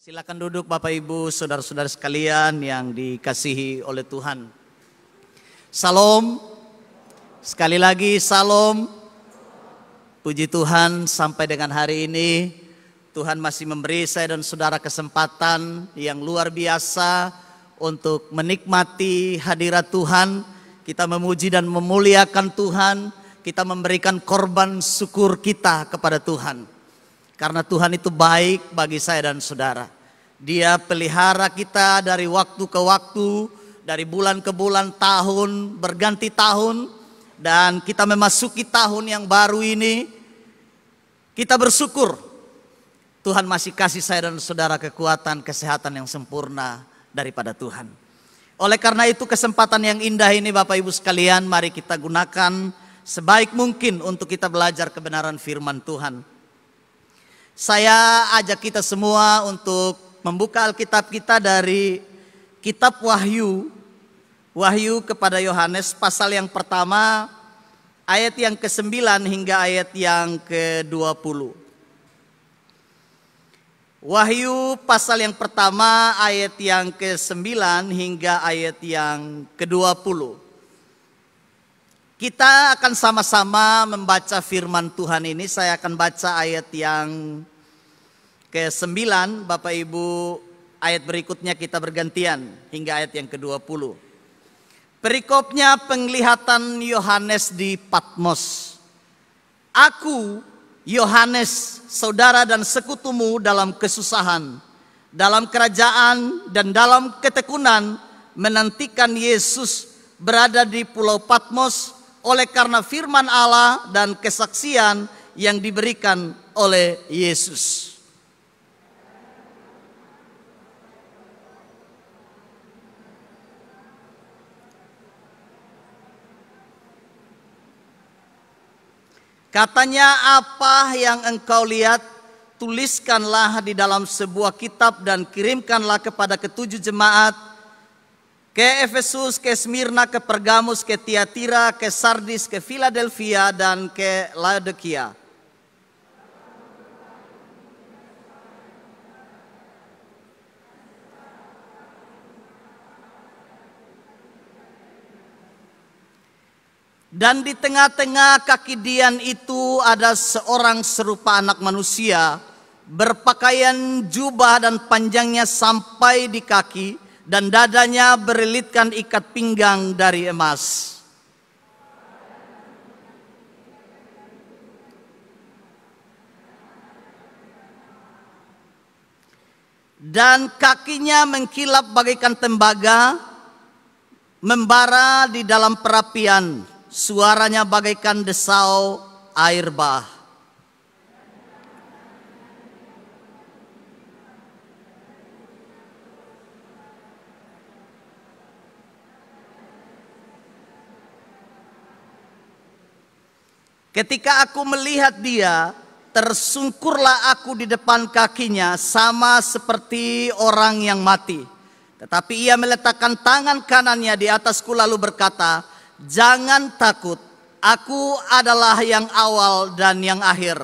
Silakan duduk Bapak Ibu, saudara-saudara sekalian yang dikasihi oleh Tuhan. Salam. Sekali lagi salam. Puji Tuhan sampai dengan hari ini Tuhan masih memberi saya dan saudara kesempatan yang luar biasa untuk menikmati hadirat Tuhan. Kita memuji dan memuliakan Tuhan, kita memberikan korban syukur kita kepada Tuhan. Karena Tuhan itu baik bagi saya dan saudara. Dia pelihara kita dari waktu ke waktu, dari bulan ke bulan, tahun, berganti tahun. Dan kita memasuki tahun yang baru ini. Kita bersyukur Tuhan masih kasih saya dan saudara kekuatan, kesehatan yang sempurna daripada Tuhan. Oleh karena itu kesempatan yang indah ini Bapak Ibu sekalian mari kita gunakan sebaik mungkin untuk kita belajar kebenaran firman Tuhan. Saya ajak kita semua untuk membuka Alkitab kita dari kitab Wahyu. Wahyu kepada Yohanes pasal yang pertama ayat yang ke-9 hingga ayat yang ke-20. Wahyu pasal yang pertama ayat yang ke-9 hingga ayat yang ke-20. Kita akan sama-sama membaca firman Tuhan ini. Saya akan baca ayat yang ke-9 Bapak Ibu ayat berikutnya kita bergantian hingga ayat yang ke-20. Perikopnya penglihatan Yohanes di Patmos. Aku Yohanes saudara dan sekutumu dalam kesusahan, dalam kerajaan dan dalam ketekunan menantikan Yesus berada di pulau Patmos oleh karena firman Allah dan kesaksian yang diberikan oleh Yesus. Katanya apa yang engkau lihat tuliskanlah di dalam sebuah kitab dan kirimkanlah kepada ketujuh jemaat ke Efesus, ke Smyrna, ke Pergamus, ke Tiatira, ke Sardis, ke Philadelphia dan ke Laodikia. Dan di tengah-tengah kaki Dian itu ada seorang serupa anak manusia berpakaian jubah dan panjangnya sampai di kaki dan dadanya berlilitkan ikat pinggang dari emas. Dan kakinya mengkilap bagaikan tembaga membara di dalam perapian suaranya bagaikan desau air bah. Ketika aku melihat dia, tersungkurlah aku di depan kakinya sama seperti orang yang mati. Tetapi ia meletakkan tangan kanannya di atasku lalu berkata, Jangan takut, aku adalah yang awal dan yang akhir.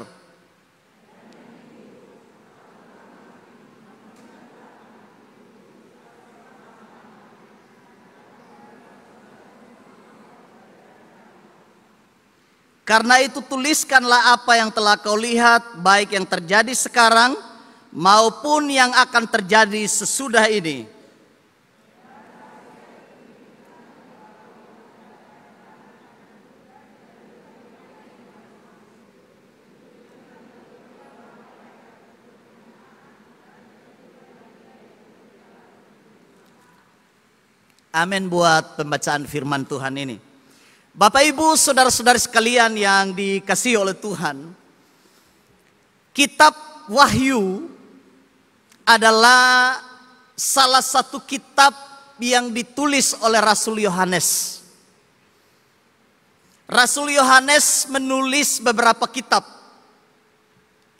Karena itu tuliskanlah apa yang telah kau lihat, baik yang terjadi sekarang maupun yang akan terjadi sesudah ini. Amin buat pembacaan firman Tuhan ini. Bapak Ibu, saudara-saudari sekalian yang dikasihi oleh Tuhan, kitab Wahyu adalah salah satu kitab yang ditulis oleh Rasul Yohanes. Rasul Yohanes menulis beberapa kitab.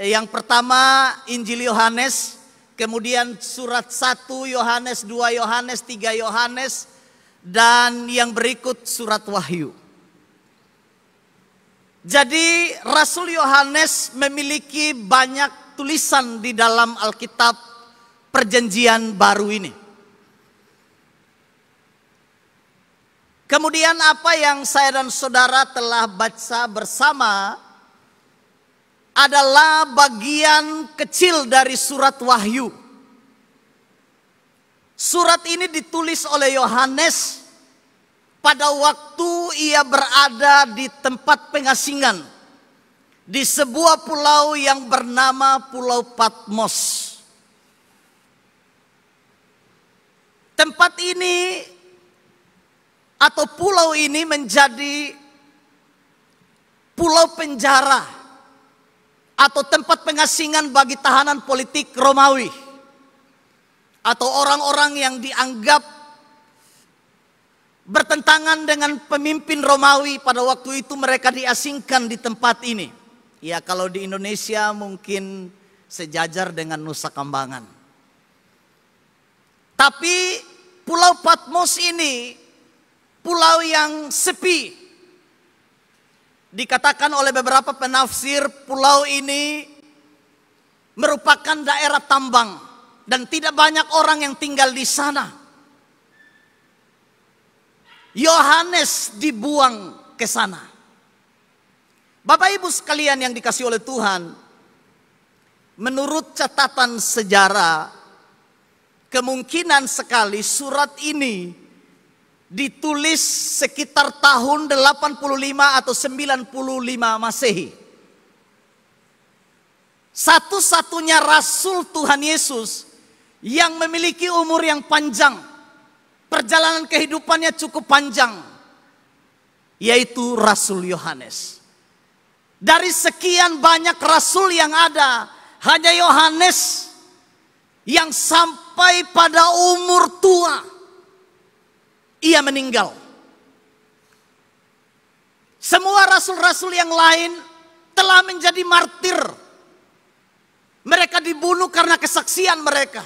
Yang pertama Injil Yohanes, Kemudian surat 1 Yohanes, 2 Yohanes, 3 Yohanes dan yang berikut surat Wahyu. Jadi Rasul Yohanes memiliki banyak tulisan di dalam Alkitab Perjanjian Baru ini. Kemudian apa yang saya dan saudara telah baca bersama adalah bagian kecil dari surat Wahyu. Surat ini ditulis oleh Yohanes pada waktu ia berada di tempat pengasingan di sebuah pulau yang bernama Pulau Patmos. Tempat ini atau pulau ini menjadi pulau penjara atau tempat pengasingan bagi tahanan politik Romawi atau orang-orang yang dianggap bertentangan dengan pemimpin Romawi pada waktu itu mereka diasingkan di tempat ini. Ya kalau di Indonesia mungkin sejajar dengan Nusa Kambangan. Tapi Pulau Patmos ini pulau yang sepi, dikatakan oleh beberapa penafsir pulau ini merupakan daerah tambang dan tidak banyak orang yang tinggal di sana. Yohanes dibuang ke sana. Bapak Ibu sekalian yang dikasih oleh Tuhan, menurut catatan sejarah, kemungkinan sekali surat ini ditulis sekitar tahun 85 atau 95 Masehi. Satu-satunya rasul Tuhan Yesus yang memiliki umur yang panjang, perjalanan kehidupannya cukup panjang, yaitu Rasul Yohanes. Dari sekian banyak rasul yang ada, hanya Yohanes yang sampai pada umur tua ia meninggal. Semua rasul-rasul yang lain telah menjadi martir. Mereka dibunuh karena kesaksian mereka.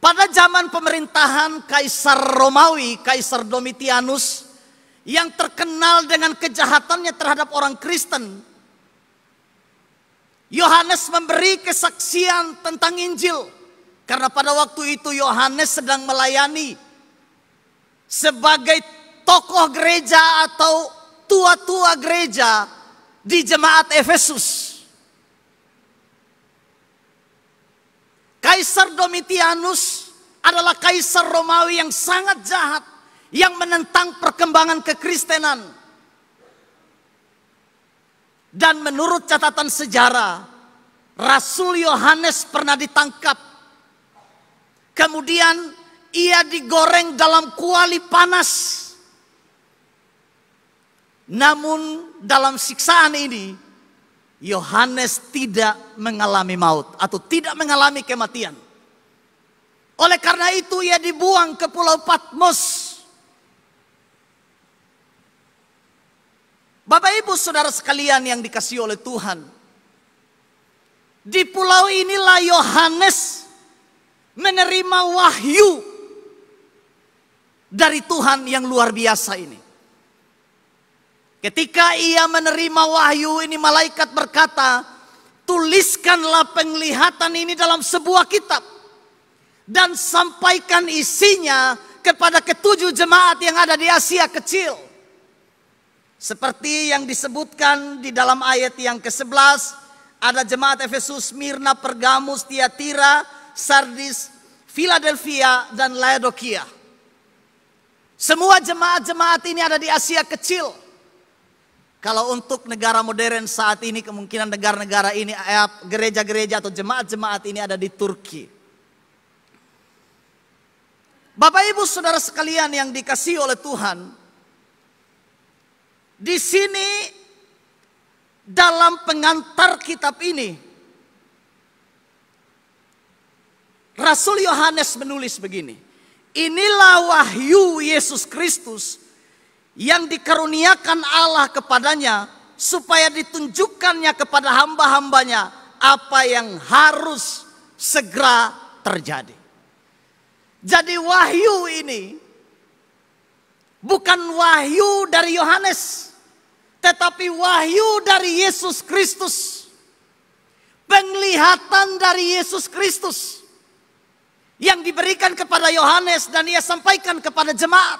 Pada zaman pemerintahan Kaisar Romawi, Kaisar Domitianus, yang terkenal dengan kejahatannya terhadap orang Kristen, Yohanes memberi kesaksian tentang Injil. Karena pada waktu itu Yohanes sedang melayani sebagai tokoh gereja atau tua-tua gereja di jemaat Efesus. Kaisar Domitianus adalah kaisar Romawi yang sangat jahat yang menentang perkembangan kekristenan. Dan menurut catatan sejarah, Rasul Yohanes pernah ditangkap Kemudian ia digoreng dalam kuali panas. Namun dalam siksaan ini Yohanes tidak mengalami maut atau tidak mengalami kematian. Oleh karena itu ia dibuang ke pulau Patmos. Bapak Ibu Saudara sekalian yang dikasihi oleh Tuhan. Di pulau inilah Yohanes menerima wahyu dari Tuhan yang luar biasa ini. Ketika ia menerima wahyu ini malaikat berkata, tuliskanlah penglihatan ini dalam sebuah kitab. Dan sampaikan isinya kepada ketujuh jemaat yang ada di Asia kecil. Seperti yang disebutkan di dalam ayat yang ke-11, ada jemaat Efesus, Mirna, Pergamus, Tiatira, Sardis, Philadelphia, dan Laodokia. Semua jemaat-jemaat ini ada di Asia kecil. Kalau untuk negara modern saat ini kemungkinan negara-negara ini eh, gereja-gereja atau jemaat-jemaat ini ada di Turki. Bapak Ibu Saudara sekalian yang dikasihi oleh Tuhan, di sini dalam pengantar kitab ini Rasul Yohanes menulis begini. Inilah wahyu Yesus Kristus yang dikaruniakan Allah kepadanya supaya ditunjukkannya kepada hamba-hambanya apa yang harus segera terjadi. Jadi wahyu ini bukan wahyu dari Yohanes, tetapi wahyu dari Yesus Kristus. Penglihatan dari Yesus Kristus yang diberikan kepada Yohanes dan ia sampaikan kepada jemaat.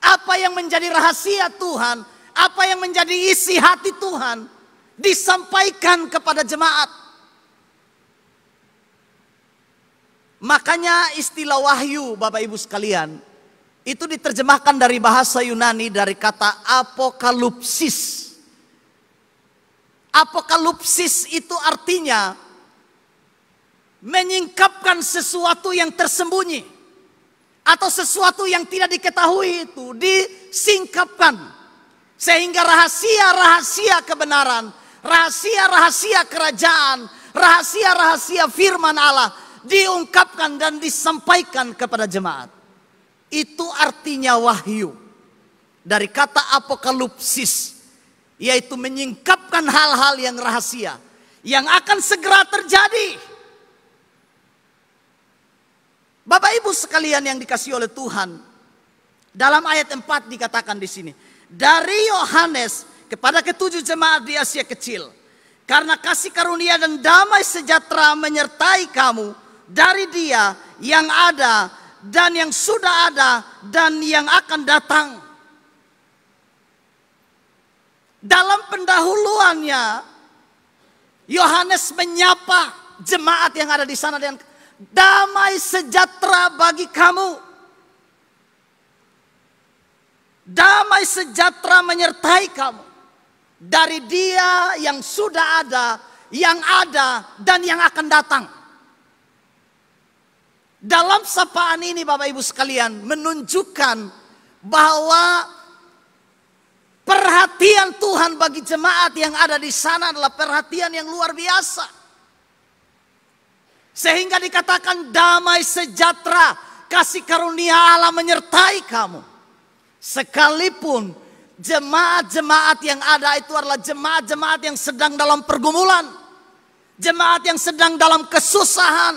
Apa yang menjadi rahasia Tuhan, apa yang menjadi isi hati Tuhan disampaikan kepada jemaat. Makanya istilah wahyu Bapak Ibu sekalian itu diterjemahkan dari bahasa Yunani dari kata apokalipsis. Apokalipsis itu artinya menyingkapkan sesuatu yang tersembunyi atau sesuatu yang tidak diketahui itu disingkapkan sehingga rahasia-rahasia kebenaran, rahasia-rahasia kerajaan, rahasia-rahasia firman Allah diungkapkan dan disampaikan kepada jemaat. Itu artinya wahyu. Dari kata apokalipsis yaitu menyingkapkan hal-hal yang rahasia yang akan segera terjadi Bapak Ibu sekalian yang dikasih oleh Tuhan, dalam ayat 4 dikatakan di sini, dari Yohanes kepada ketujuh jemaat di Asia Kecil, karena kasih karunia dan damai sejahtera menyertai kamu dari Dia yang ada dan yang sudah ada dan yang akan datang. Dalam pendahuluannya, Yohanes menyapa jemaat yang ada di sana dengan damai sejahtera bagi kamu. Damai sejahtera menyertai kamu. Dari dia yang sudah ada, yang ada, dan yang akan datang. Dalam sapaan ini Bapak Ibu sekalian menunjukkan bahwa perhatian Tuhan bagi jemaat yang ada di sana adalah perhatian yang luar biasa. Sehingga dikatakan damai sejahtera, kasih karunia Allah menyertai kamu. Sekalipun jemaat-jemaat yang ada itu adalah jemaat-jemaat yang sedang dalam pergumulan. Jemaat yang sedang dalam kesusahan.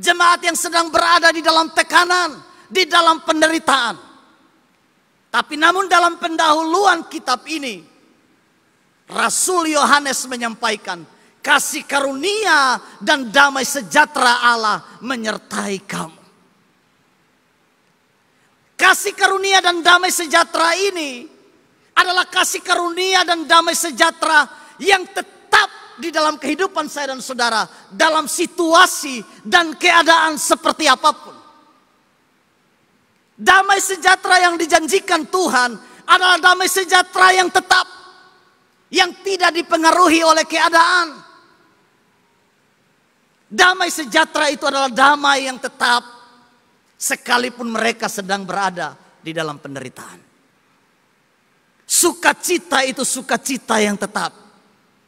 Jemaat yang sedang berada di dalam tekanan, di dalam penderitaan. Tapi namun dalam pendahuluan kitab ini, Rasul Yohanes menyampaikan, kasih karunia dan damai sejahtera Allah menyertai kamu. Kasih karunia dan damai sejahtera ini adalah kasih karunia dan damai sejahtera yang tetap di dalam kehidupan saya dan saudara dalam situasi dan keadaan seperti apapun. Damai sejahtera yang dijanjikan Tuhan adalah damai sejahtera yang tetap yang tidak dipengaruhi oleh keadaan Damai sejahtera itu adalah damai yang tetap sekalipun mereka sedang berada di dalam penderitaan. Sukacita itu sukacita yang tetap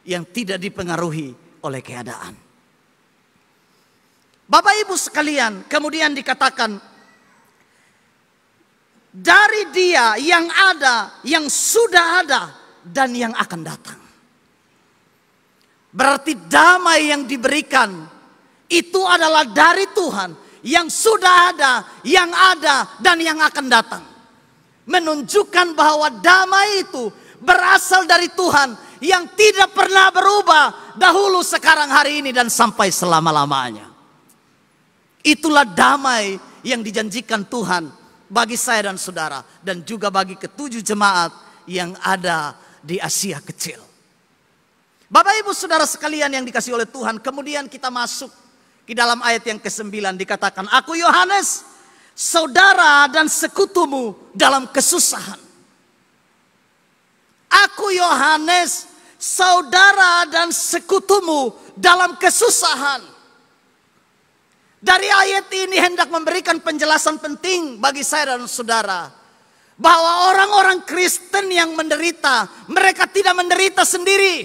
yang tidak dipengaruhi oleh keadaan. Bapak Ibu sekalian, kemudian dikatakan dari dia yang ada, yang sudah ada dan yang akan datang. Berarti damai yang diberikan itu adalah dari Tuhan yang sudah ada, yang ada, dan yang akan datang. Menunjukkan bahwa damai itu berasal dari Tuhan yang tidak pernah berubah dahulu, sekarang, hari ini, dan sampai selama-lamanya. Itulah damai yang dijanjikan Tuhan bagi saya dan saudara, dan juga bagi ketujuh jemaat yang ada di Asia Kecil. Bapak, ibu, saudara sekalian yang dikasih oleh Tuhan, kemudian kita masuk di dalam ayat yang ke-9 dikatakan, Aku Yohanes, saudara dan sekutumu dalam kesusahan. Aku Yohanes, saudara dan sekutumu dalam kesusahan. Dari ayat ini hendak memberikan penjelasan penting bagi saya dan saudara. Bahwa orang-orang Kristen yang menderita, mereka tidak menderita sendiri.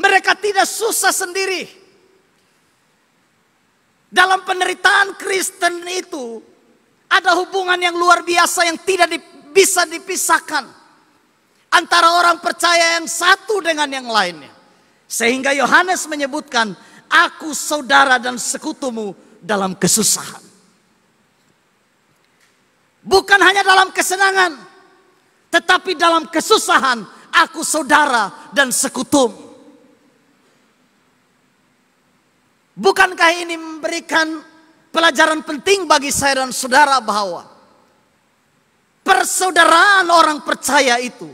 Mereka tidak susah sendiri. Dalam penderitaan Kristen itu ada hubungan yang luar biasa yang tidak di, bisa dipisahkan antara orang percaya yang satu dengan yang lainnya. Sehingga Yohanes menyebutkan, "Aku saudara dan sekutumu dalam kesusahan." Bukan hanya dalam kesenangan, tetapi dalam kesusahan aku saudara dan sekutumu. Bukankah ini memberikan pelajaran penting bagi saya dan saudara bahwa persaudaraan orang percaya itu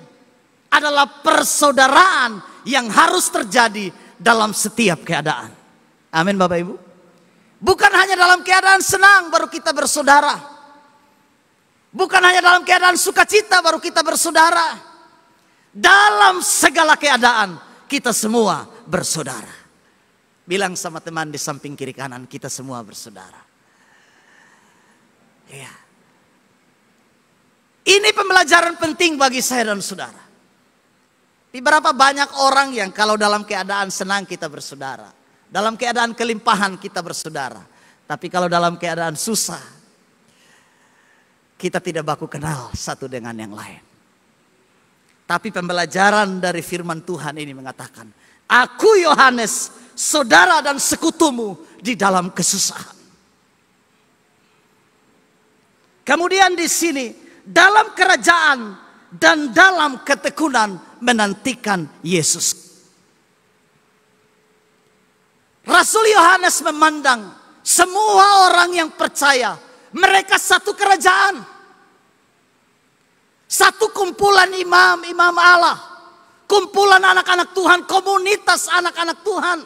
adalah persaudaraan yang harus terjadi dalam setiap keadaan. Amin Bapak Ibu. Bukan hanya dalam keadaan senang baru kita bersaudara. Bukan hanya dalam keadaan sukacita baru kita bersaudara. Dalam segala keadaan kita semua bersaudara. Bilang sama teman di samping kiri kanan kita semua bersaudara. Ya. Ini pembelajaran penting bagi saya dan saudara. Di berapa banyak orang yang kalau dalam keadaan senang kita bersaudara. Dalam keadaan kelimpahan kita bersaudara. Tapi kalau dalam keadaan susah, kita tidak baku kenal satu dengan yang lain. Tapi pembelajaran dari firman Tuhan ini mengatakan, Aku Yohanes saudara dan sekutumu di dalam kesusahan. Kemudian di sini dalam kerajaan dan dalam ketekunan menantikan Yesus. Rasul Yohanes memandang semua orang yang percaya mereka satu kerajaan. Satu kumpulan imam-imam Allah. Kumpulan anak-anak Tuhan, komunitas anak-anak Tuhan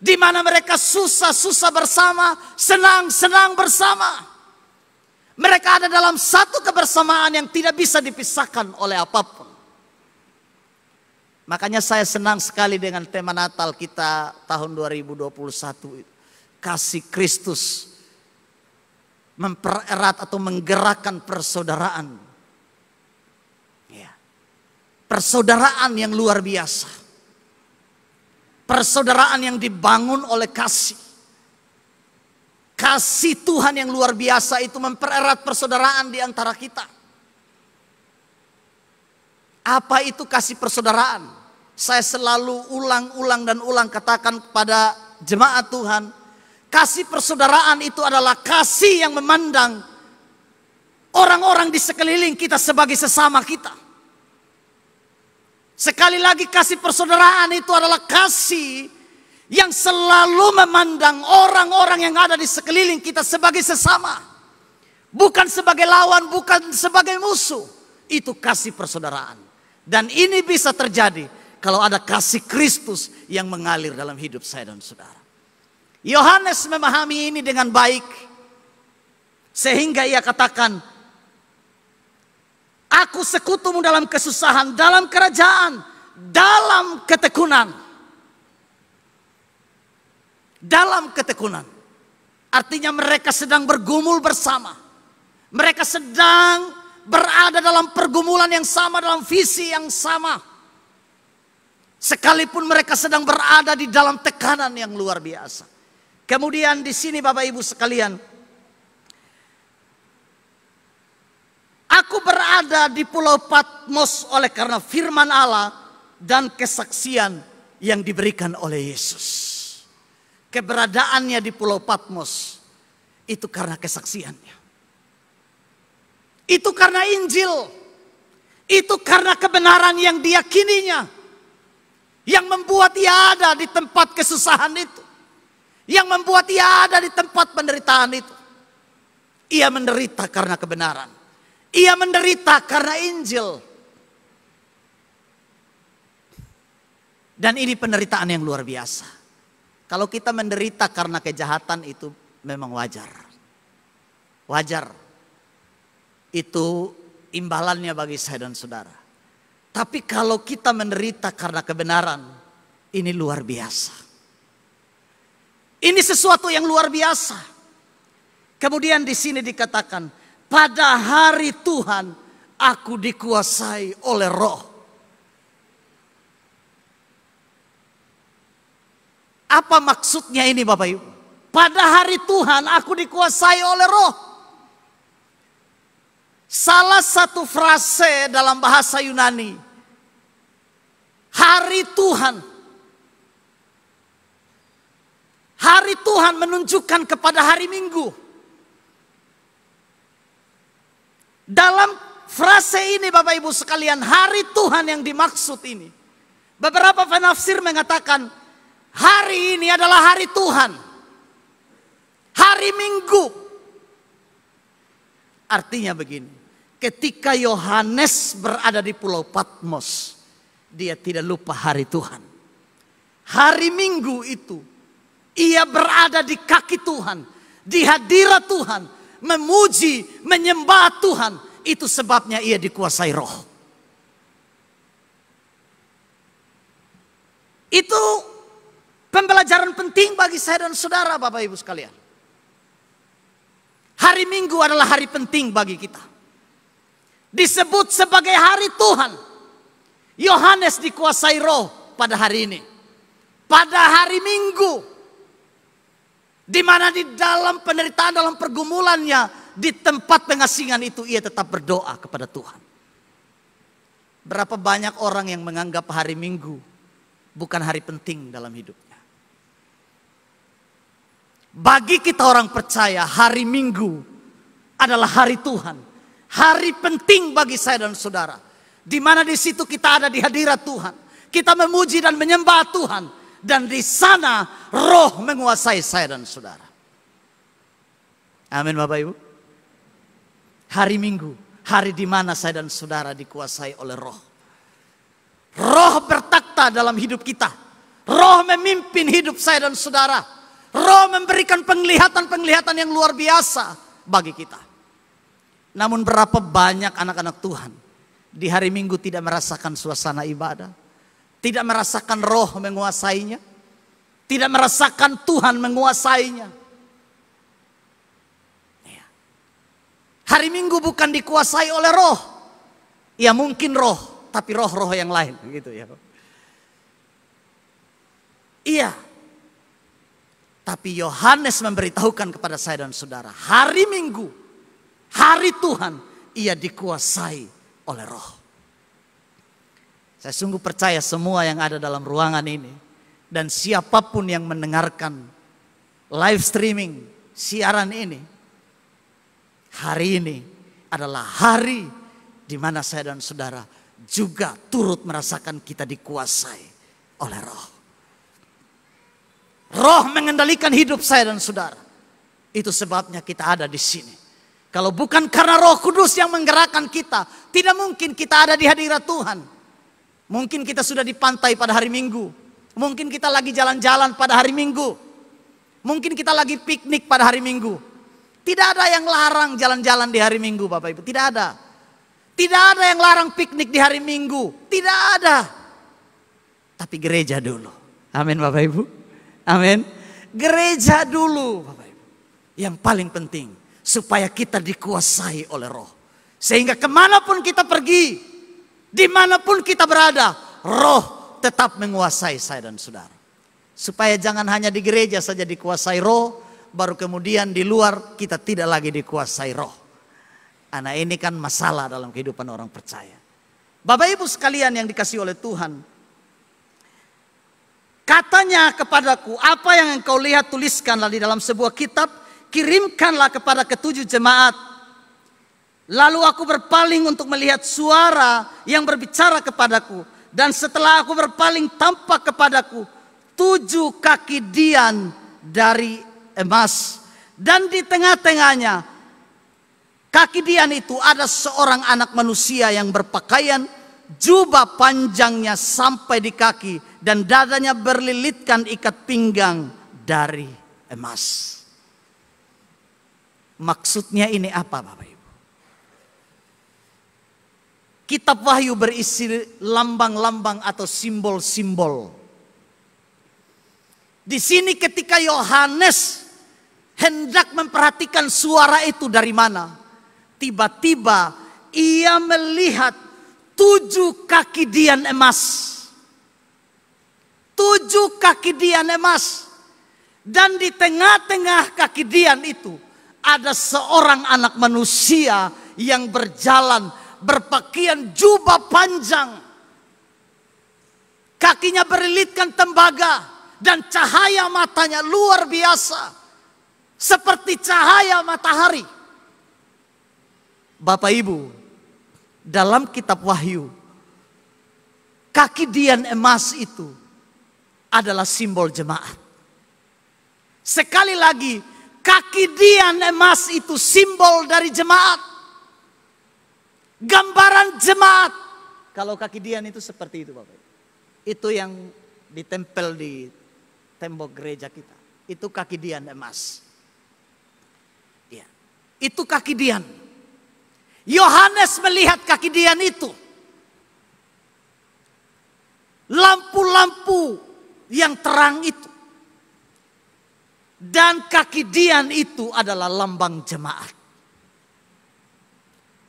di mana mereka susah-susah bersama, senang-senang bersama. Mereka ada dalam satu kebersamaan yang tidak bisa dipisahkan oleh apapun. Makanya saya senang sekali dengan tema Natal kita tahun 2021 Kasih Kristus mempererat atau menggerakkan persaudaraan. Ya. Persaudaraan yang luar biasa persaudaraan yang dibangun oleh kasih. Kasih Tuhan yang luar biasa itu mempererat persaudaraan di antara kita. Apa itu kasih persaudaraan? Saya selalu ulang-ulang dan ulang katakan kepada jemaat Tuhan, kasih persaudaraan itu adalah kasih yang memandang orang-orang di sekeliling kita sebagai sesama kita. Sekali lagi kasih persaudaraan itu adalah kasih yang selalu memandang orang-orang yang ada di sekeliling kita sebagai sesama. Bukan sebagai lawan, bukan sebagai musuh. Itu kasih persaudaraan. Dan ini bisa terjadi kalau ada kasih Kristus yang mengalir dalam hidup saya dan saudara. Yohanes memahami ini dengan baik. Sehingga ia katakan, Aku sekutumu dalam kesusahan, dalam kerajaan, dalam ketekunan. Dalam ketekunan. Artinya mereka sedang bergumul bersama. Mereka sedang berada dalam pergumulan yang sama, dalam visi yang sama. Sekalipun mereka sedang berada di dalam tekanan yang luar biasa. Kemudian di sini Bapak Ibu sekalian, Ada di pulau Patmos oleh karena firman Allah dan kesaksian yang diberikan oleh Yesus. Keberadaannya di pulau Patmos itu karena kesaksiannya. Itu karena Injil. Itu karena kebenaran yang diyakininya. Yang membuat ia ada di tempat kesusahan itu. Yang membuat ia ada di tempat penderitaan itu. Ia menderita karena kebenaran. Ia menderita karena Injil. Dan ini penderitaan yang luar biasa. Kalau kita menderita karena kejahatan itu memang wajar. Wajar. Itu imbalannya bagi saya dan saudara. Tapi kalau kita menderita karena kebenaran, ini luar biasa. Ini sesuatu yang luar biasa. Kemudian di sini dikatakan, pada hari Tuhan aku dikuasai oleh roh. Apa maksudnya ini Bapak Ibu? Pada hari Tuhan aku dikuasai oleh roh. Salah satu frase dalam bahasa Yunani. Hari Tuhan. Hari Tuhan menunjukkan kepada hari Minggu. Dalam frase ini Bapak Ibu sekalian, hari Tuhan yang dimaksud ini. Beberapa penafsir mengatakan, hari ini adalah hari Tuhan. Hari Minggu. Artinya begini, ketika Yohanes berada di pulau Patmos, dia tidak lupa hari Tuhan. Hari Minggu itu, ia berada di kaki Tuhan, di hadirat Tuhan, memuji, menyembah Tuhan. Itu sebabnya ia dikuasai roh. Itu pembelajaran penting bagi saya dan saudara Bapak Ibu sekalian. Hari Minggu adalah hari penting bagi kita. Disebut sebagai hari Tuhan. Yohanes dikuasai roh pada hari ini. Pada hari Minggu di mana di dalam penderitaan, dalam pergumulannya, di tempat pengasingan itu ia tetap berdoa kepada Tuhan. Berapa banyak orang yang menganggap hari Minggu bukan hari penting dalam hidupnya. Bagi kita orang percaya, hari Minggu adalah hari Tuhan. Hari penting bagi saya dan saudara. Di mana di situ kita ada di hadirat Tuhan. Kita memuji dan menyembah Tuhan dan di sana roh menguasai saya dan saudara. Amin Bapak Ibu. Hari Minggu, hari di mana saya dan saudara dikuasai oleh roh. Roh bertakta dalam hidup kita. Roh memimpin hidup saya dan saudara. Roh memberikan penglihatan-penglihatan yang luar biasa bagi kita. Namun berapa banyak anak-anak Tuhan di hari Minggu tidak merasakan suasana ibadah tidak merasakan roh menguasainya. Tidak merasakan Tuhan menguasainya. Iya. Hari Minggu bukan dikuasai oleh roh. Ya mungkin roh, tapi roh-roh yang lain gitu ya. Iya. Tapi Yohanes memberitahukan kepada saya dan saudara, hari Minggu, hari Tuhan, ia dikuasai oleh roh. Saya sungguh percaya semua yang ada dalam ruangan ini dan siapapun yang mendengarkan live streaming siaran ini hari ini adalah hari di mana saya dan saudara juga turut merasakan kita dikuasai oleh roh. Roh mengendalikan hidup saya dan saudara. Itu sebabnya kita ada di sini. Kalau bukan karena roh kudus yang menggerakkan kita, tidak mungkin kita ada di hadirat Tuhan. Mungkin kita sudah di pantai pada hari Minggu. Mungkin kita lagi jalan-jalan pada hari Minggu. Mungkin kita lagi piknik pada hari Minggu. Tidak ada yang larang jalan-jalan di hari Minggu, Bapak Ibu. Tidak ada. Tidak ada yang larang piknik di hari Minggu. Tidak ada. Tapi gereja dulu. Amin, Bapak Ibu. Amin. Gereja dulu, Bapak Ibu. Yang paling penting supaya kita dikuasai oleh Roh. Sehingga kemanapun kita pergi, Dimanapun kita berada, roh tetap menguasai saya dan saudara. Supaya jangan hanya di gereja saja dikuasai roh, baru kemudian di luar kita tidak lagi dikuasai roh. Anak ini kan masalah dalam kehidupan orang percaya. Bapak ibu sekalian yang dikasih oleh Tuhan. Katanya kepadaku, apa yang engkau lihat tuliskanlah di dalam sebuah kitab, kirimkanlah kepada ketujuh jemaat Lalu aku berpaling untuk melihat suara yang berbicara kepadaku. Dan setelah aku berpaling tampak kepadaku tujuh kaki dian dari emas. Dan di tengah-tengahnya kaki dian itu ada seorang anak manusia yang berpakaian jubah panjangnya sampai di kaki dan dadanya berlilitkan ikat pinggang dari emas. Maksudnya ini apa Bapak? Kitab Wahyu berisi lambang-lambang atau simbol-simbol. Di sini ketika Yohanes hendak memperhatikan suara itu dari mana, tiba-tiba ia melihat tujuh kaki dian emas. Tujuh kaki dian emas. Dan di tengah-tengah kaki dian itu ada seorang anak manusia yang berjalan berpakaian jubah panjang. Kakinya berlilitkan tembaga dan cahaya matanya luar biasa. Seperti cahaya matahari. Bapak Ibu, dalam kitab Wahyu, kaki dian emas itu adalah simbol jemaat. Sekali lagi, kaki dian emas itu simbol dari jemaat. Gambaran jemaat. Kalau kaki Dian itu seperti itu Bapak. Itu yang ditempel di tembok gereja kita. Itu kaki Dian emas. Ya. Itu kaki Dian. Yohanes melihat kaki Dian itu. Lampu-lampu yang terang itu. Dan kaki Dian itu adalah lambang jemaat.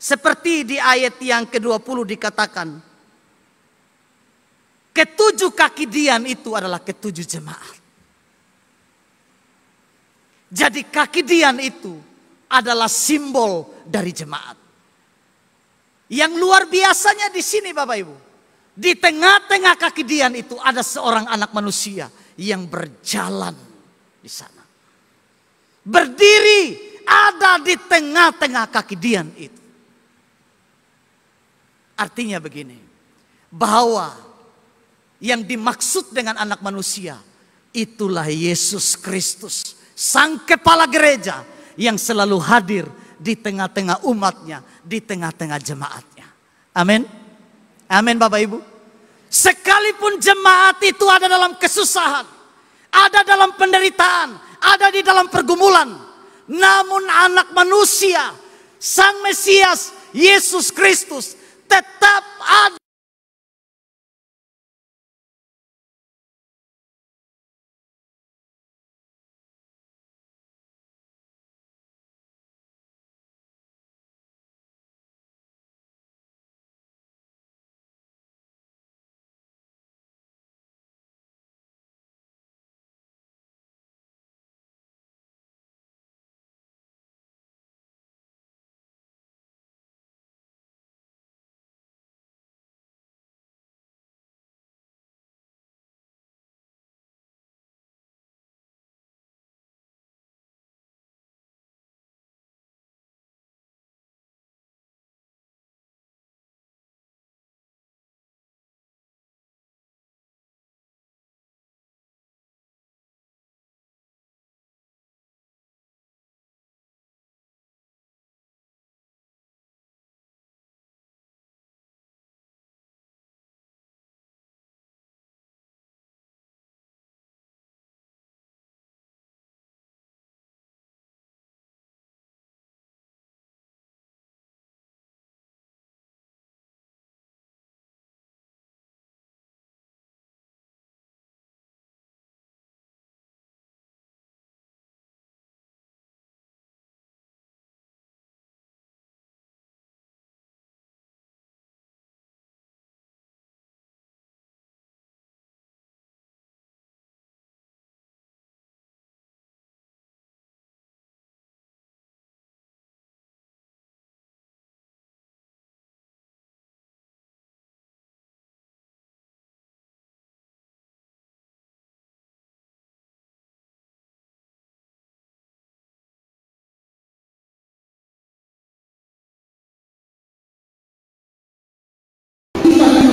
Seperti di ayat yang ke-20 dikatakan, ketujuh kaki Dian itu adalah ketujuh jemaat. Jadi kaki Dian itu adalah simbol dari jemaat. Yang luar biasanya di sini Bapak Ibu. Di tengah-tengah kaki Dian itu ada seorang anak manusia yang berjalan di sana. Berdiri ada di tengah-tengah kaki Dian itu. Artinya begini, bahwa yang dimaksud dengan anak manusia itulah Yesus Kristus, sang kepala gereja yang selalu hadir di tengah-tengah umatnya, di tengah-tengah jemaatnya. Amin. Amin Bapak Ibu. Sekalipun jemaat itu ada dalam kesusahan, ada dalam penderitaan, ada di dalam pergumulan, namun anak manusia, sang Mesias, Yesus Kristus tetap ada.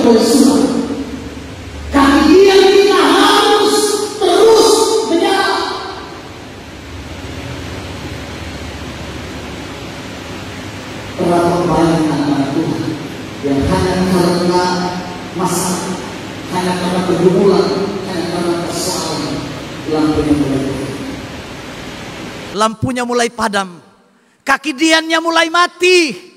bersuara. Keahlian kita harus terus menyala. Pernah membayangkan anak Tuhan yang hanya karena masa, hanya karena pergumulan, hanya karena persoalan, lampunya mulai padam. Lampunya mulai padam. Kaki diannya mulai mati.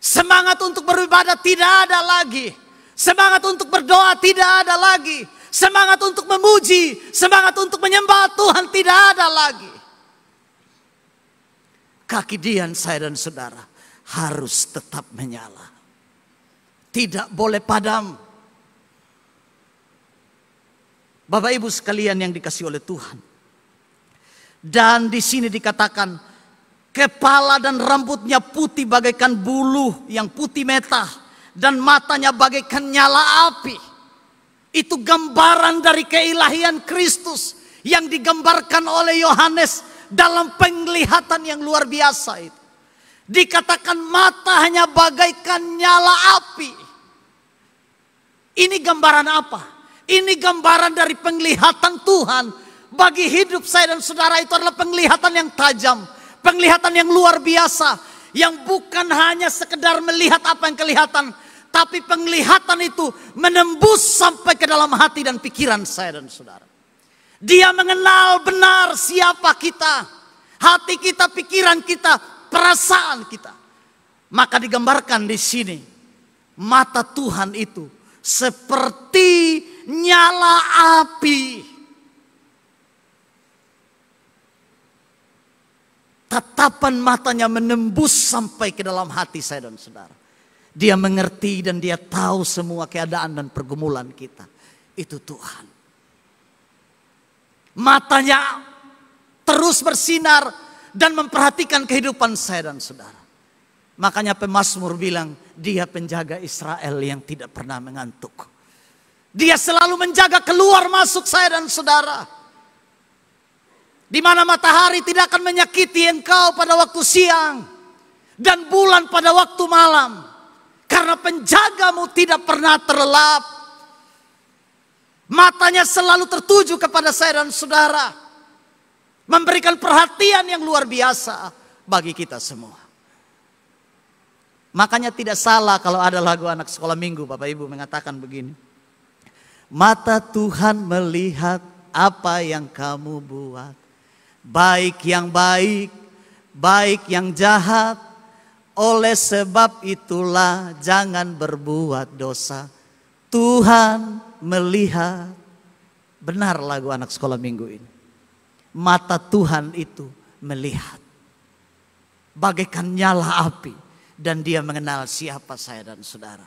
Semangat untuk beribadah tidak ada lagi. Semangat untuk berdoa tidak ada lagi. Semangat untuk memuji, semangat untuk menyembah Tuhan tidak ada lagi. Kaki dian saya dan saudara harus tetap menyala. Tidak boleh padam. Bapak Ibu sekalian yang dikasih oleh Tuhan. Dan di sini dikatakan Kepala dan rambutnya putih bagaikan bulu yang putih metah. Dan matanya bagaikan nyala api. Itu gambaran dari keilahian Kristus yang digambarkan oleh Yohanes dalam penglihatan yang luar biasa itu. Dikatakan mata hanya bagaikan nyala api. Ini gambaran apa? Ini gambaran dari penglihatan Tuhan. Bagi hidup saya dan saudara itu adalah penglihatan yang tajam penglihatan yang luar biasa yang bukan hanya sekedar melihat apa yang kelihatan, tapi penglihatan itu menembus sampai ke dalam hati dan pikiran saya dan saudara. Dia mengenal benar siapa kita, hati kita, pikiran kita, perasaan kita. Maka digambarkan di sini, mata Tuhan itu seperti nyala api Tatapan matanya menembus sampai ke dalam hati saya dan saudara. Dia mengerti dan dia tahu semua keadaan dan pergumulan kita. Itu Tuhan. Matanya terus bersinar dan memperhatikan kehidupan saya dan saudara. Makanya pemazmur bilang, dia penjaga Israel yang tidak pernah mengantuk. Dia selalu menjaga keluar masuk saya dan saudara di mana matahari tidak akan menyakiti engkau pada waktu siang dan bulan pada waktu malam karena penjagamu tidak pernah terlelap matanya selalu tertuju kepada saya dan saudara memberikan perhatian yang luar biasa bagi kita semua makanya tidak salah kalau ada lagu anak sekolah minggu Bapak Ibu mengatakan begini mata Tuhan melihat apa yang kamu buat baik yang baik, baik yang jahat. Oleh sebab itulah jangan berbuat dosa. Tuhan melihat. Benar lagu anak sekolah minggu ini. Mata Tuhan itu melihat. Bagaikan nyala api. Dan dia mengenal siapa saya dan saudara.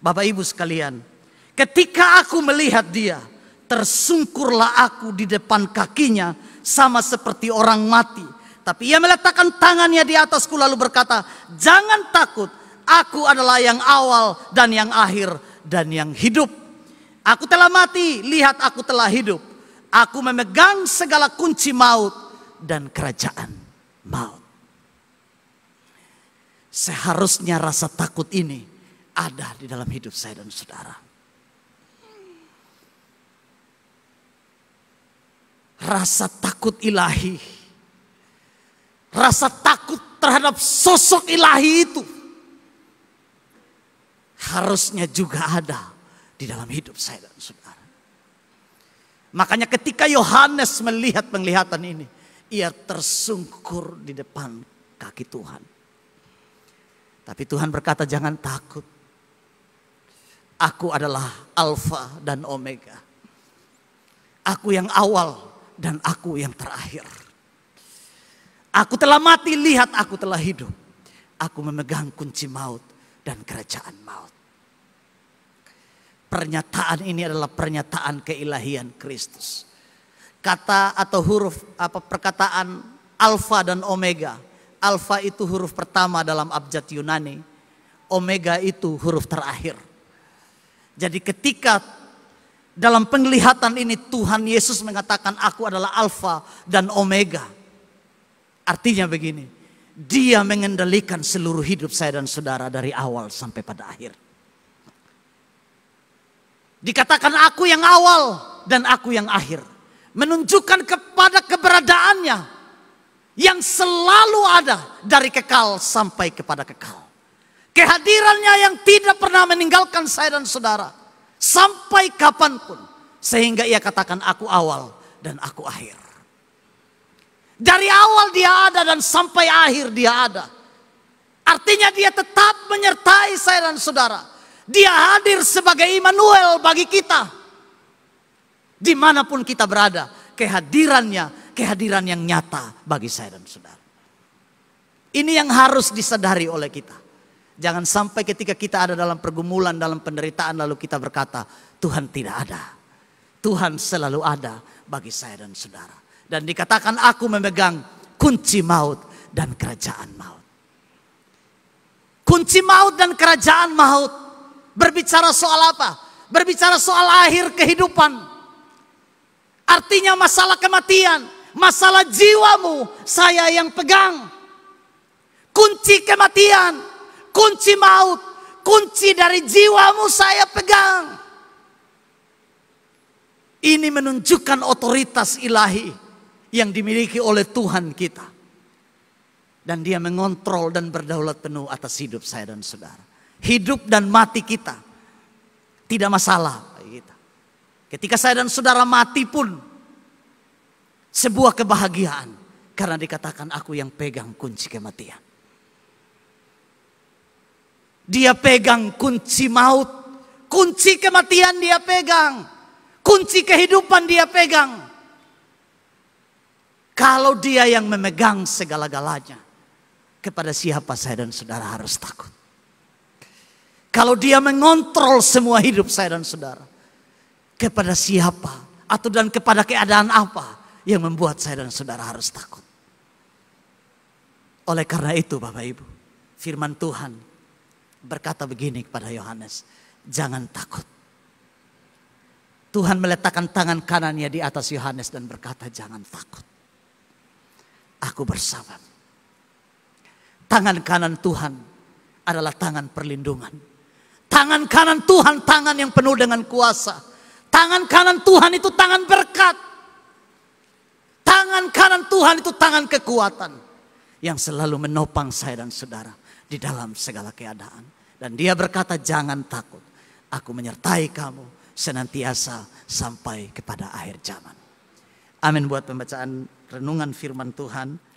Bapak ibu sekalian. Ketika aku melihat dia tersungkurlah aku di depan kakinya sama seperti orang mati. Tapi ia meletakkan tangannya di atasku lalu berkata, jangan takut, aku adalah yang awal dan yang akhir dan yang hidup. Aku telah mati, lihat aku telah hidup. Aku memegang segala kunci maut dan kerajaan maut. Seharusnya rasa takut ini ada di dalam hidup saya dan saudara. rasa takut ilahi. Rasa takut terhadap sosok ilahi itu harusnya juga ada di dalam hidup saya dan saudara. Makanya ketika Yohanes melihat penglihatan ini, ia tersungkur di depan kaki Tuhan. Tapi Tuhan berkata jangan takut. Aku adalah Alfa dan Omega. Aku yang awal dan aku yang terakhir. Aku telah mati, lihat aku telah hidup. Aku memegang kunci maut dan kerajaan maut. Pernyataan ini adalah pernyataan keilahian Kristus. Kata atau huruf apa perkataan alfa dan omega. Alfa itu huruf pertama dalam abjad Yunani. Omega itu huruf terakhir. Jadi ketika dalam penglihatan ini Tuhan Yesus mengatakan aku adalah alfa dan omega. Artinya begini, dia mengendalikan seluruh hidup saya dan saudara dari awal sampai pada akhir. Dikatakan aku yang awal dan aku yang akhir. Menunjukkan kepada keberadaannya yang selalu ada dari kekal sampai kepada kekal. Kehadirannya yang tidak pernah meninggalkan saya dan saudara Sampai kapanpun. Sehingga ia katakan aku awal dan aku akhir. Dari awal dia ada dan sampai akhir dia ada. Artinya dia tetap menyertai saya dan saudara. Dia hadir sebagai Immanuel bagi kita. Dimanapun kita berada, kehadirannya, kehadiran yang nyata bagi saya dan saudara. Ini yang harus disadari oleh kita. Jangan sampai ketika kita ada dalam pergumulan, dalam penderitaan lalu kita berkata, Tuhan tidak ada. Tuhan selalu ada bagi saya dan saudara. Dan dikatakan aku memegang kunci maut dan kerajaan maut. Kunci maut dan kerajaan maut berbicara soal apa? Berbicara soal akhir kehidupan. Artinya masalah kematian, masalah jiwamu saya yang pegang. Kunci kematian, kunci maut, kunci dari jiwamu saya pegang. Ini menunjukkan otoritas ilahi yang dimiliki oleh Tuhan kita. Dan dia mengontrol dan berdaulat penuh atas hidup saya dan saudara. Hidup dan mati kita. Tidak masalah Ketika saya dan saudara mati pun. Sebuah kebahagiaan. Karena dikatakan aku yang pegang kunci kematian. Dia pegang kunci maut, kunci kematian dia pegang, kunci kehidupan dia pegang. Kalau dia yang memegang segala-galanya, kepada siapa saya dan saudara harus takut? Kalau dia mengontrol semua hidup saya dan saudara, kepada siapa atau dan kepada keadaan apa yang membuat saya dan saudara harus takut? Oleh karena itu, Bapak Ibu, firman Tuhan berkata begini kepada Yohanes, "Jangan takut." Tuhan meletakkan tangan kanannya di atas Yohanes dan berkata, "Jangan takut. Aku bersama." Tangan kanan Tuhan adalah tangan perlindungan. Tangan kanan Tuhan tangan yang penuh dengan kuasa. Tangan kanan Tuhan itu tangan berkat. Tangan kanan Tuhan itu tangan kekuatan yang selalu menopang saya dan saudara di dalam segala keadaan. Dan dia berkata, jangan takut. Aku menyertai kamu senantiasa sampai kepada akhir zaman. Amin buat pembacaan renungan firman Tuhan.